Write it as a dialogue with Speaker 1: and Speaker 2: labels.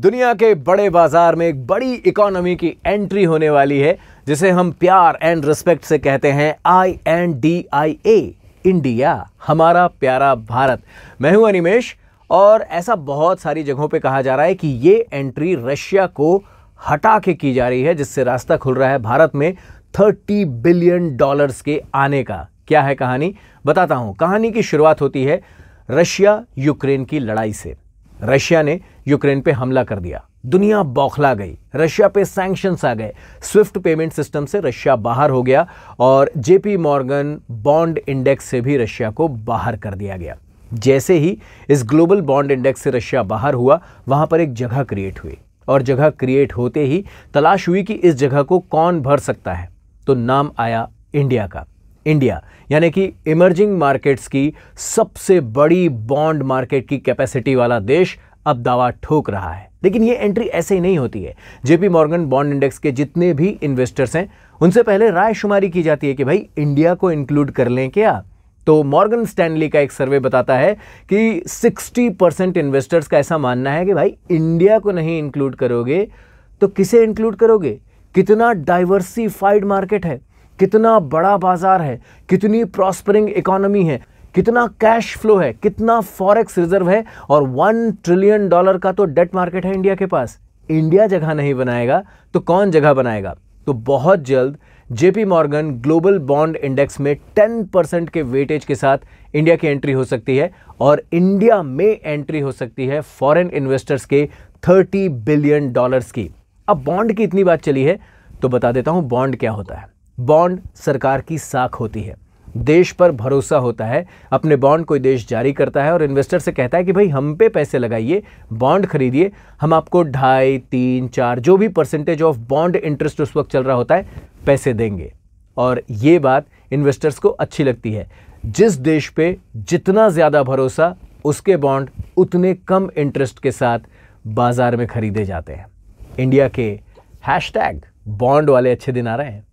Speaker 1: दुनिया के बड़े बाजार में एक बड़ी इकोनॉमी की एंट्री होने वाली है जिसे हम प्यार एंड रिस्पेक्ट से कहते हैं I N D I A India हमारा प्यारा भारत मैं हूं अनिमेश और ऐसा बहुत सारी जगहों पे कहा जा रहा है कि ये एंट्री रशिया को हटा के की जा रही है जिससे रास्ता खुल रहा है भारत में 30 बिलियन डॉलर्स के आने का क्या है कहानी बताता हूँ कहानी की शुरुआत होती है रशिया यूक्रेन की लड़ाई से रशिया ने यूक्रेन पे हमला कर दिया दुनिया बौखला गई रशिया पे सैंक्शंस आ गए स्विफ्ट पेमेंट सिस्टम से रशिया बाहर हो गया और जेपी मॉर्गन बॉन्ड इंडेक्स से भी रशिया को बाहर कर दिया गया जैसे ही इस ग्लोबल बॉन्ड इंडेक्स से रशिया बाहर हुआ वहां पर एक जगह क्रिएट हुई और जगह क्रिएट होते ही तलाश हुई कि इस जगह को कौन भर सकता है तो नाम आया इंडिया का इंडिया यानी कि इमर्जिंग मार्केट्स की सबसे बड़ी बॉन्ड मार्केट की कैपेसिटी वाला देश अब दावा ठोक रहा है लेकिन ये एंट्री ऐसे ही नहीं होती है जेपी मॉर्गन बॉन्ड इंडेक्स के जितने भी इन्वेस्टर्स हैं उनसे पहले राय शुमारी की जाती है कि भाई इंडिया को इंक्लूड कर लें क्या तो मॉर्गन स्टैनली का एक सर्वे बताता है कि 60 परसेंट इन्वेस्टर्स का ऐसा मानना है कि भाई इंडिया को नहीं इंक्लूड करोगे तो किसे इंक्लूड करोगे कितना डाइवर्सिफाइड मार्केट है कितना बड़ा बाज़ार है कितनी प्रॉस्परिंग इकोनॉमी है कितना कैश फ्लो है कितना फॉरेक्स रिजर्व है और वन ट्रिलियन डॉलर का तो डेट मार्केट है इंडिया के पास इंडिया जगह नहीं बनाएगा तो कौन जगह बनाएगा तो बहुत जल्द JP Morgan global bond index में 10 परसेंट के वेटेज के साथ इंडिया की एंट्री हो सकती है और इंडिया में एंट्री हो सकती है फॉरेन इन्वेस्टर्स के 30 बिलियन डॉलर्स की अब बॉन्ड की इतनी बात चली है तो बता देता हूं बॉन्ड क्या होता है बॉन्ड सरकार की साख होती है देश पर भरोसा होता है अपने बॉन्ड कोई देश जारी करता है और इन्वेस्टर से कहता है कि भाई हम पे पैसे लगाइए बॉन्ड खरीदिए हम आपको ढाई तीन चार जो भी परसेंटेज ऑफ बॉन्ड इंटरेस्ट उस वक्त चल रहा होता है पैसे देंगे और ये बात इन्वेस्टर्स को अच्छी लगती है जिस देश पे जितना ज़्यादा भरोसा उसके बॉन्ड उतने कम इंटरेस्ट के साथ बाज़ार में खरीदे जाते हैं इंडिया के हैश बॉन्ड वाले अच्छे दिन आ रहे हैं